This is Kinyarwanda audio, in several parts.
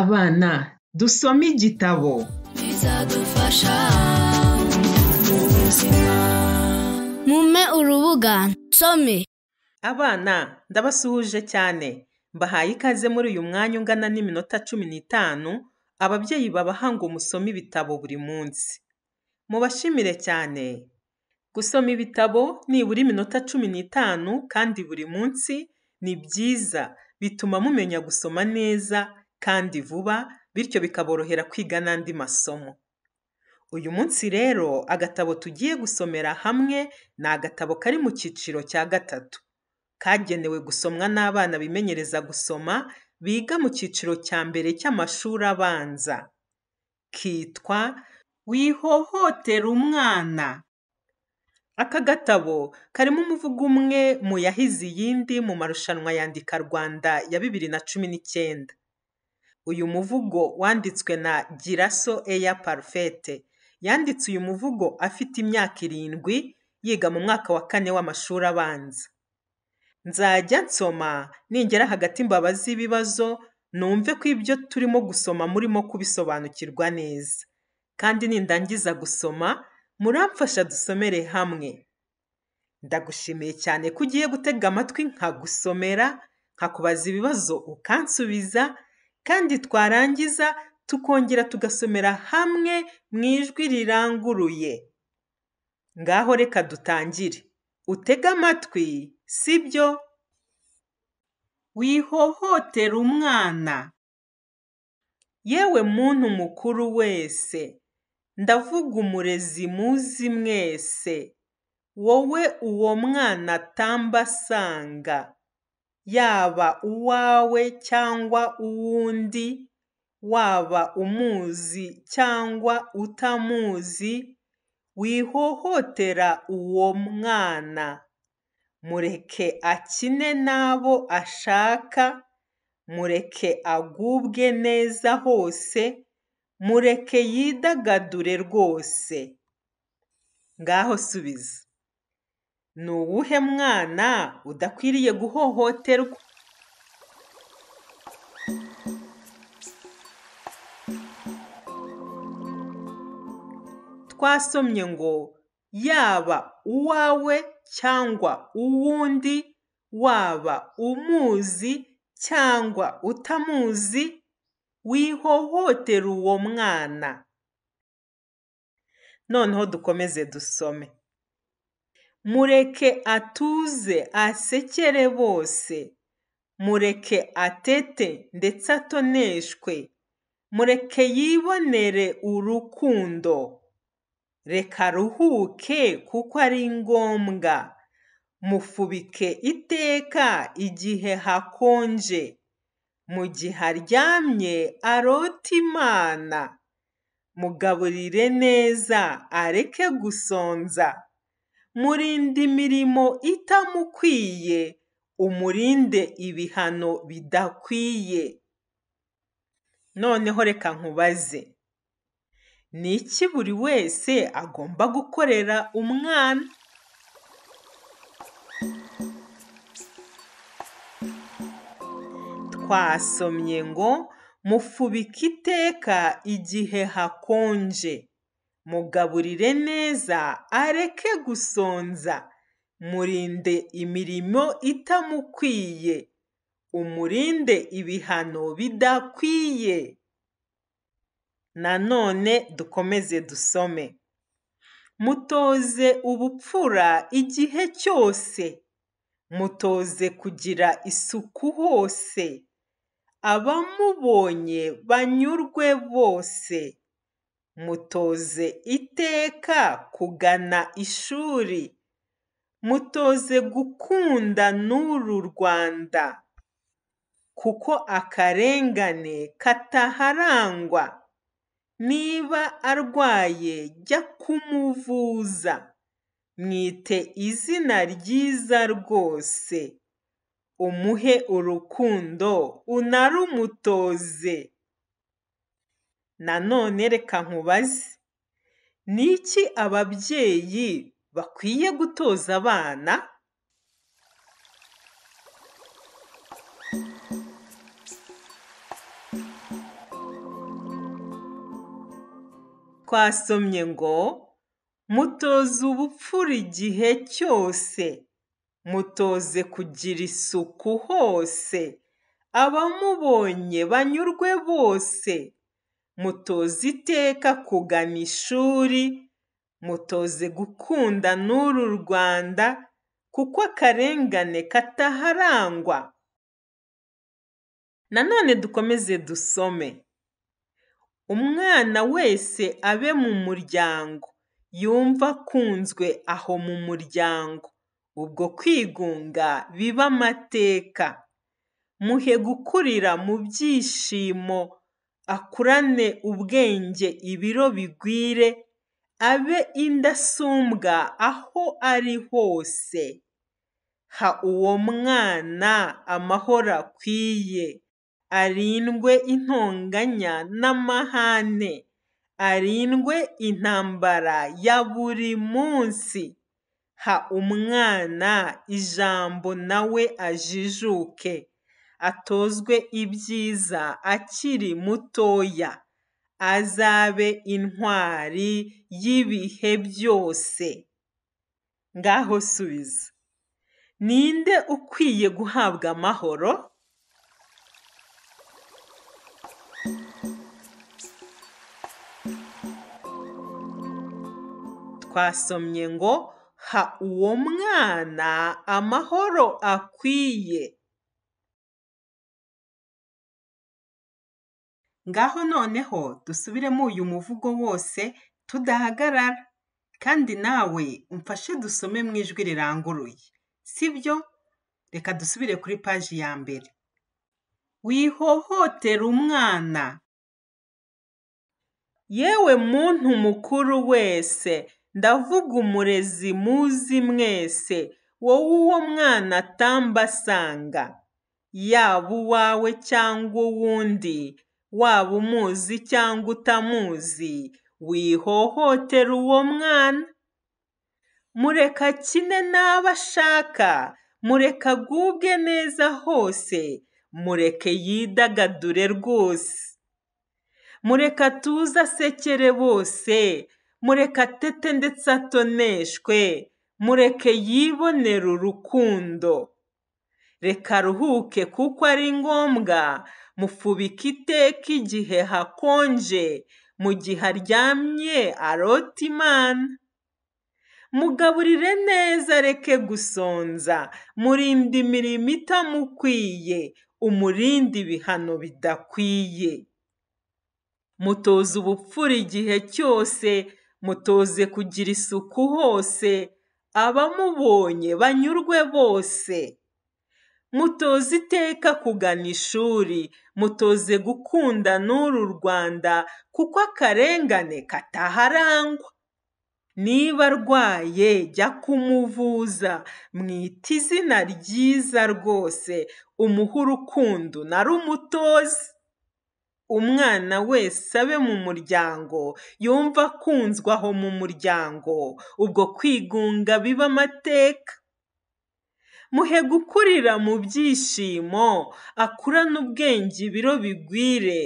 abana dusome igitabo bizadufasha mu buzima mume urubuga nsome abana ndabasuhuje cyane mbahaye ikaze muri uyu mwanya ungana n'iminota cumi n'itanu ababyeyi babaha ngo musome ibitabo buri munsi mubashimire cyane gusoma ibitabo nibura iminota cumi n'itanu kandi buri munsi ni byiza bituma mumenya gusoma neza kandi vuba bityo bikaborohera kwiga n'andi masomo. Uyu munsi rero agatabo tugiye gusomera hamwe ni agatabo kari mu cyiciro cya gatatu, kagenewe gusomwa n'abana bimenyereza gusoma biga mu cyiciro cya mbere cy'amashuri abanza. Kitwa wihohotera umwana". Aka gatabo karimo umuvugo umwe mu yahize iyindi mu marushanwa yandika Rwanda ya bibiri na cumi n'icyenda. Uyu muvugo wanditswe na Giraso Eya Parfait yanditse uyu muvugo afite imyaka irindwi yiga mu mwaka wa kane w'amashuri abanza. Nzajya nsoma ningera hagati mbabaze ibibazo numve ko ibyo turimo gusoma murimo kubisobanukirwa neza, kandi nindangiza gusoma muramfasha dusomere hamwe. Ndagushimiye cyane ko ugiye gutega amatwi nkagusomera, nkakubaza ibibazo ukansubiza kandi twarangiza tukongera tugasomera hamwe mu ijwi riranguruye. Ngaho reka dutangire. Utege amatwi, si byo? Wihohotera umwana. Yewe muntu mukuru wese, ndavuga umurezi muzi mwese, wowe uwo mwana atamba asanga yaba uwawe cyangwa uw'undi, waba umuzi cyangwa utamuzi, wihohotera uwo mwana, mureke akine n'abo ashaka, mureke agubwe neza hose, mureke yidagadure rwose, ngaho subiza. Ni uwuhe mwana udakwiriye guhohoterwa twasomye ngo yaba uwawe cyangwa uwundi waba umuzi cyangwa utamuzi wihohotera uwo mwana noneho dukomeze dusome mureke atuze asekere bose, mureke atete ndetse atoneshwe, mureke yibonere urukundo, reka aruhuke kuko ari ngombwa, mufubike iteka igihe hakonje, mu gihe aryamye arote Imana, mugaburire neza areke gusonza. murinde imirimo itamukwiye, umurinde ibihano bidakwiye. Noneho reka nkubaze, ni iki buri wese agomba gukorera umwana? Twasomye ngo mufubike iteka igihe hakonje. mugaburire neza areke gusonza, murinde imirimo itamukwiye, umurinde ibihano bidakwiye. Nanone dukomeze dusome, mutoze ubupfura igihe cyose, mutoze kugira isuku hose, abamubonye banyurwe bose. mutoze iteka kugana ishuri, mutoze gukunda n'uru Rwanda kuko akarengane kataharangwa, niba arwaye jya kumuvuza, mwite izina ryiza rwose, umuhe urukundo unarumutoze. Nanone reka nkubaze, ni iki ababyeyi bakwiye gutoza abana? Twasomye ngo mutoze ubupfura igihe cyose, mutoze kugira isuku hose, abamubonye banyurwe bose, mutoze iteka kugana ishuri, mutoze gukunda n'uru Rwanda kuko akarengane kataharangwa. Nanone dukomeze dusome. Umwana wese abe mu muryango, yumva akunzwe aho mu muryango, ubwo kwigunga biba amateka. Muhe gukurira mu byishimo akurane ubwenge ibiro bigwire, abe indasumbwa aho ari hose, ha uwo mwana amahoro akwiye, arindwe intonganya n'amahane, arindwe intambara ya buri munsi, ha umwana ijambo nawe ajijuke. atozwe ibyiza akiri mutoya, azabe intwari y'ibihe byose, ngaho subiza, ninde ukwiye guhabwa amahoro? twasomye ngo ha uwo mwana amahoro akwiye Ngaho noneho dusubiremo uyu muvugo wose tudahagarara kandi nawe umfashe dusome mu ijwi riranguruye sibyo reka dusubire kuri paji ya mbere wihohotera umwana yewe muntu mukuru wese ndavuga umurezi muzi mwese wowe uwo mwana atamba asanga yaba uwawe cyangwa uwundi waba umuzi cyangwa utamuzi wihohotera uwo mwana Mureka kine n'abo ashaka mureka agubwe neza hose mureke yidagadure rwose Mureka tuza asekere bose mureka atete ndetse atoneshwe mureke yibonere urukundo reka aruhuke kuko ari ngombwa Mufubika iteka igihe hakonje, mu gihe aryamye arota Imana, mugaburire neza areke gusonza, murinde imirimo itamukwiye, umurinde ibihano bidakwiye, mutoze ubupfura igihe cyose, mutoze kugira isuku hose, abamubonye banyurwe bose. mutoze iteka kugana ishuri, mutoze gukunda n'uru Rwanda kuko akarengane kataharangwa, niba arwaye jya kumuvuza, mwita izina ryiza rwose, umuhe urukundo unarumutoze, umwana wese abe mu muryango yumva akunzwe aho mu muryango, ubwo kwigunga biba amateka. muhe gukurira mu byishimo akurane ubwenge ibiro bigwire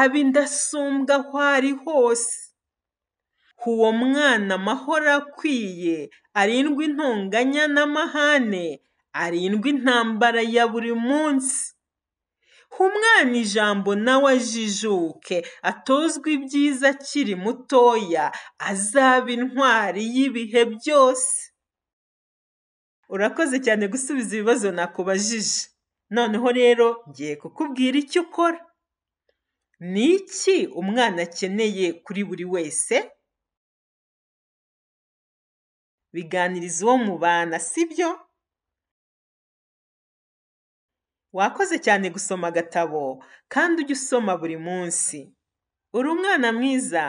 abe indasumbwa aho ari hose uwo mwana amahoro akwiye arindwe intonganya n'amahane arindwe intambara ya buri munsi umwana ijambo nawe ajijuke atozwe ibyiza akiri mutoya azaba intwari y'ibihe byose Urakoze cyane gusubiza ibibazo nakubajije. Noneho rero ngiye kukubwira icyo ukora. Ni iki umwana akeneye kuri buri wese? Biganiriza uwo mubana, sibyo? Wakoze cyane gusoma agatabo kandi ujye usoma buri munsi. Uri umwana mwiza